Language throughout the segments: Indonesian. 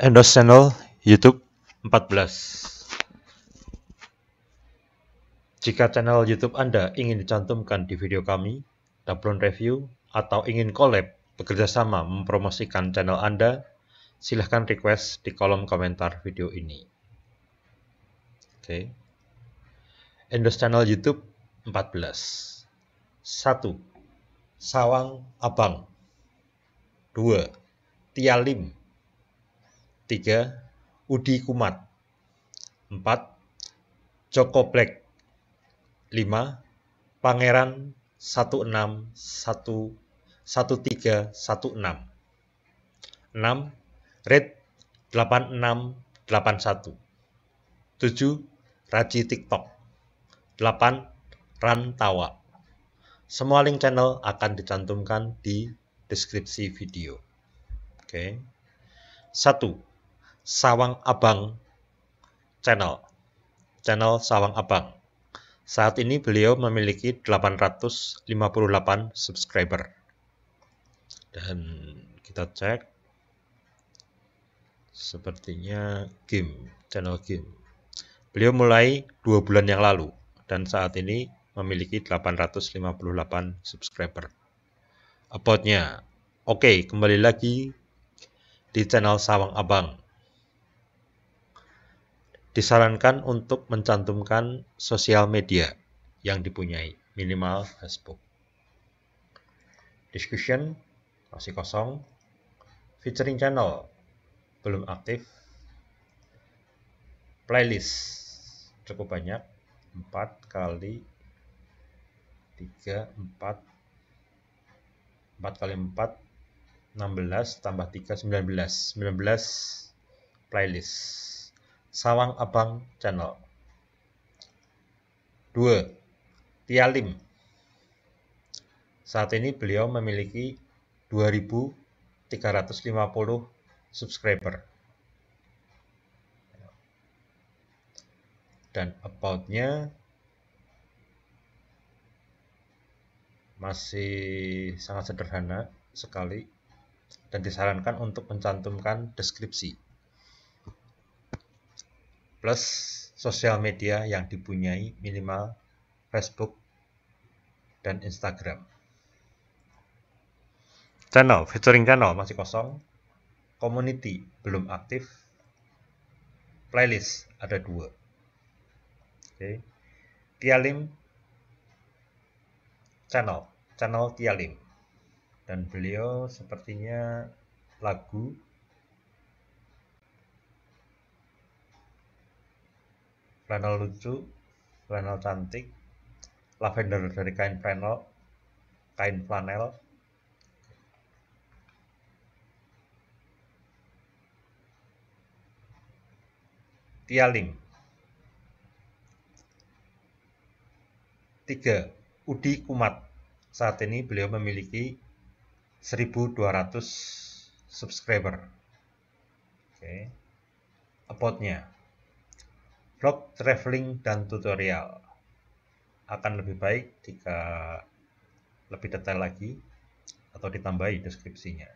Endos channel YouTube 14. Jika channel YouTube Anda ingin dicantumkan di video kami, Dablon Review, atau ingin collab bekerjasama mempromosikan channel Anda, silahkan request di kolom komentar video ini. Oke. Okay. Endos channel YouTube 14. 1. Sawang Abang 2. Tialim 3. Udi Kumat 4. Joko Black 5. Pangeran 161 6. Red 8681 7. Raji TikTok 8. Rantawa Semua link channel akan dicantumkan di deskripsi video. Oke. Okay. 1. Sawang Abang Channel. Channel Sawang Abang. Saat ini beliau memiliki 858 subscriber. Dan kita cek sepertinya game, channel game. Beliau mulai dua bulan yang lalu dan saat ini memiliki 858 subscriber. about Oke, kembali lagi di channel Sawang Abang disarankan untuk mencantumkan sosial media yang dipunyai, minimal Facebook. Discussion masih kosong. Featuring channel belum aktif. Playlist cukup banyak, 4 kali 3 4 4 kali 4 16 tambah 3 19 19 playlist Sawang Abang Channel. 2. Tialim. Saat ini beliau memiliki 2350 subscriber. Dan about-nya masih sangat sederhana sekali dan disarankan untuk mencantumkan deskripsi plus sosial media yang dipunyai minimal Facebook dan Instagram. Channel, featuring channel masih kosong. Community belum aktif. Playlist ada dua. Oke. Okay. Tialim channel, channel Tialim. Dan beliau sepertinya lagu flannel lucu, flannel cantik, lavender dari kain flannel, kain flanel, tialing. Tiga, Udi Kumat. Saat ini beliau memiliki 1200 subscriber. Oke. Okay. about vlog traveling dan tutorial. Akan lebih baik jika lebih detail lagi atau ditambahi deskripsinya.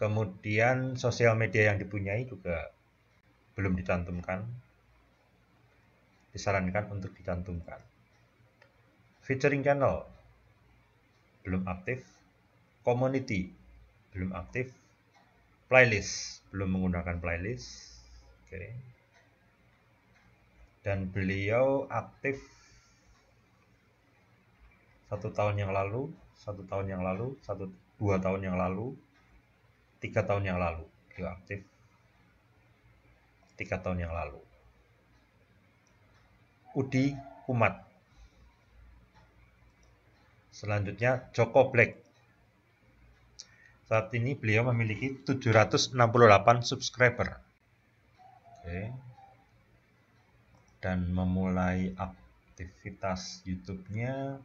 Kemudian sosial media yang dipunyai juga belum dicantumkan. Disarankan untuk dicantumkan. Featuring channel belum aktif, community belum aktif, playlist belum menggunakan playlist. Oke. Okay dan beliau aktif satu tahun yang lalu, satu tahun yang lalu, satu dua tahun yang lalu, tiga tahun yang lalu beliau aktif tiga tahun yang lalu. Udi Kumat. Selanjutnya Joko Black. Saat ini beliau memiliki 768 subscriber. Oke dan memulai aktivitas YouTube-nya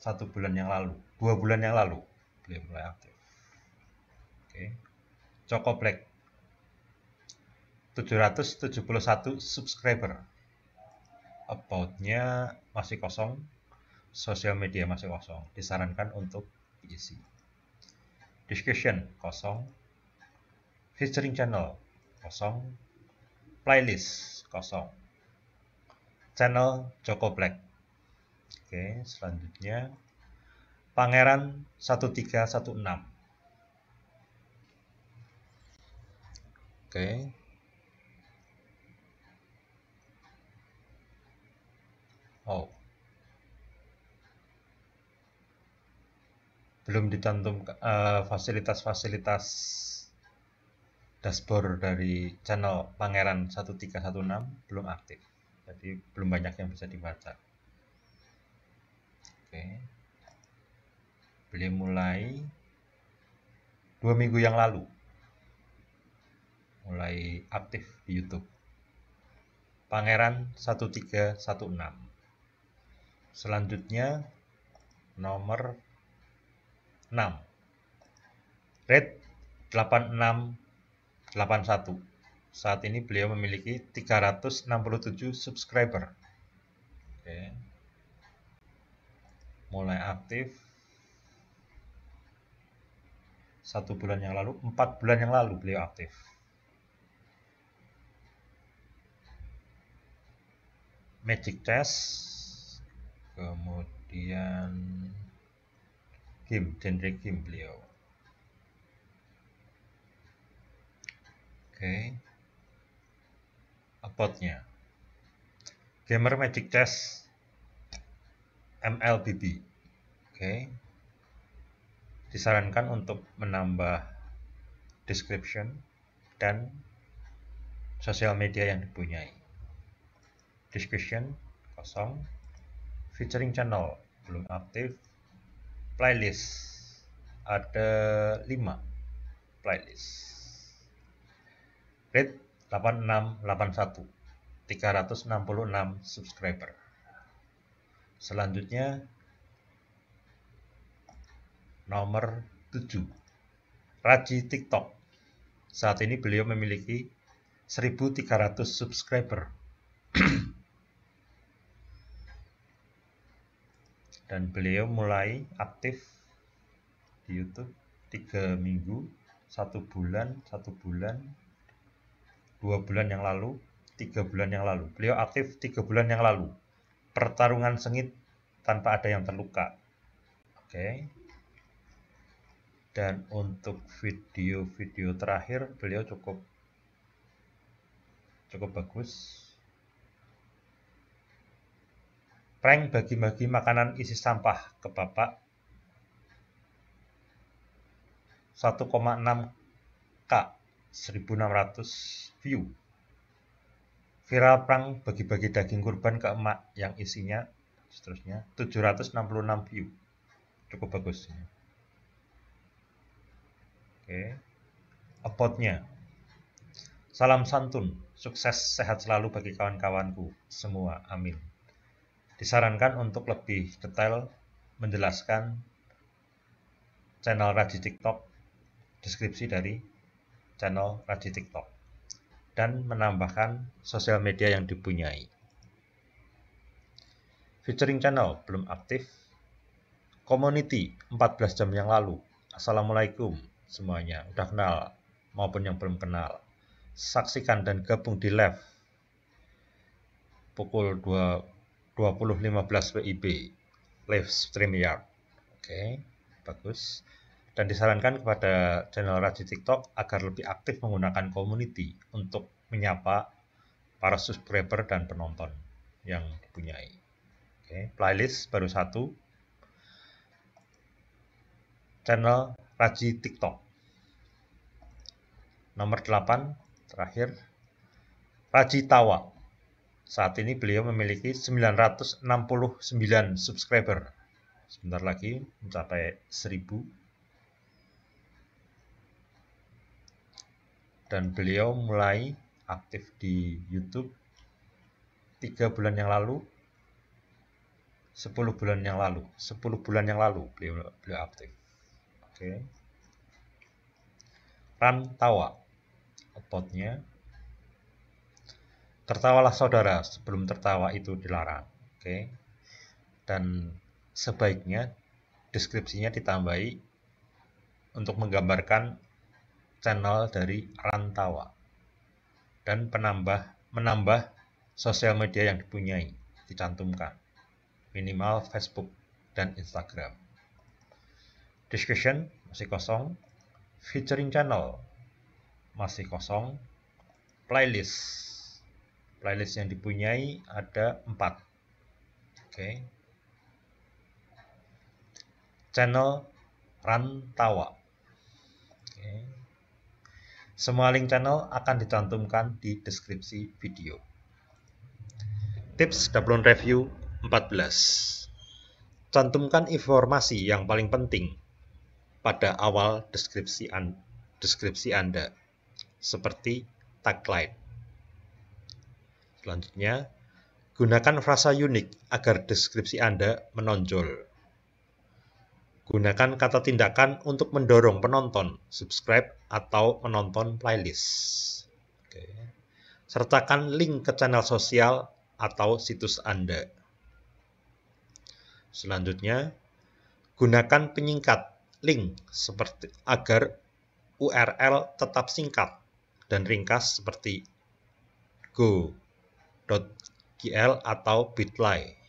satu bulan yang lalu, dua bulan yang lalu beliau mulai aktif. Oke, Coko Black 771 subscriber. About-nya masih kosong, sosial media masih kosong. Disarankan untuk diisi. Discussion kosong, featuring channel kosong, playlist kosong channel Joko Black. Oke, selanjutnya Pangeran 1316. Oke. Oh. Belum ditantum eh, fasilitas-fasilitas uh, dashboard dari channel Pangeran 1316 belum aktif jadi belum banyak yang bisa dibaca oke beli mulai dua minggu yang lalu mulai aktif di YouTube Pangeran 1316 selanjutnya nomor 6 Red 8681 saat ini beliau memiliki 367 subscriber. Oke. Mulai aktif satu bulan yang lalu, empat bulan yang lalu beliau aktif. Magic Chess, kemudian game, genre game beliau. Oke. Okay potnya. Gamer Magic Chess MLBB. Oke. Okay. Disarankan untuk menambah description dan sosial media yang dipunyai. Description kosong. Featuring channel belum aktif. Playlist ada 5 playlist. Rate 8681 366 subscriber selanjutnya nomor 7 Raji TikTok saat ini beliau memiliki 1300 subscriber dan beliau mulai aktif di YouTube 3 minggu, satu bulan, satu bulan, dua bulan yang lalu, tiga bulan yang lalu. Beliau aktif tiga bulan yang lalu. Pertarungan sengit tanpa ada yang terluka. Oke. Okay. Dan untuk video-video terakhir beliau cukup cukup bagus. Prank bagi-bagi makanan isi sampah ke bapak 1,6 K 1600 view. Viral prank bagi-bagi daging kurban ke emak yang isinya seterusnya 766 view. Cukup bagus. Oke. about Salam santun, sukses sehat selalu bagi kawan-kawanku semua. Amin. Disarankan untuk lebih detail menjelaskan channel Raji TikTok deskripsi dari channel Radio TikTok dan menambahkan sosial media yang dipunyai. Featuring channel belum aktif. Community 14 jam yang lalu. Assalamualaikum semuanya. Udah kenal maupun yang belum kenal. Saksikan dan gabung di live pukul 20.15 WIB live stream ya. Oke, okay, bagus dan disarankan kepada channel Raji TikTok agar lebih aktif menggunakan community untuk menyapa para subscriber dan penonton yang dipunyai. playlist baru satu. Channel Raji TikTok. Nomor 8 terakhir Raji Tawa. Saat ini beliau memiliki 969 subscriber. Sebentar lagi mencapai 1000 dan beliau mulai aktif di YouTube tiga bulan yang lalu sepuluh bulan yang lalu sepuluh bulan yang lalu beliau beliau aktif oke okay. Rantawa Outputnya Tertawalah saudara sebelum tertawa itu dilarang Oke okay. Dan sebaiknya deskripsinya ditambahi Untuk menggambarkan channel dari Rantawa dan penambah menambah sosial media yang dipunyai dicantumkan minimal Facebook dan Instagram. Description masih kosong, featuring channel masih kosong, playlist playlist yang dipunyai ada empat. Oke. Okay. Channel Rantawa semua link channel akan dicantumkan di deskripsi video. Tips Dablon Review 14 Cantumkan informasi yang paling penting pada awal deskripsi, an deskripsi Anda, seperti tagline. Selanjutnya, gunakan frasa unik agar deskripsi Anda menonjol. Gunakan kata tindakan untuk mendorong penonton, subscribe, atau menonton playlist. Oke. Sertakan link ke channel sosial atau situs Anda. Selanjutnya, gunakan penyingkat link seperti agar URL tetap singkat dan ringkas seperti go.gl atau bit.ly.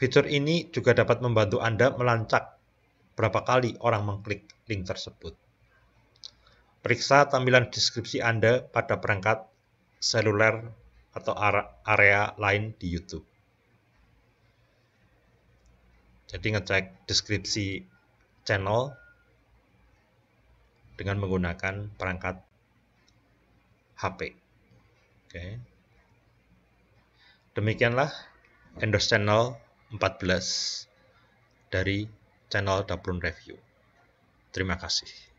Fitur ini juga dapat membantu Anda melacak berapa kali orang mengklik link tersebut. Periksa tampilan deskripsi Anda pada perangkat seluler atau area lain di YouTube. Jadi ngecek deskripsi channel dengan menggunakan perangkat HP. Oke. Demikianlah endorse channel 14 dari channel dapurun Review. Terima kasih.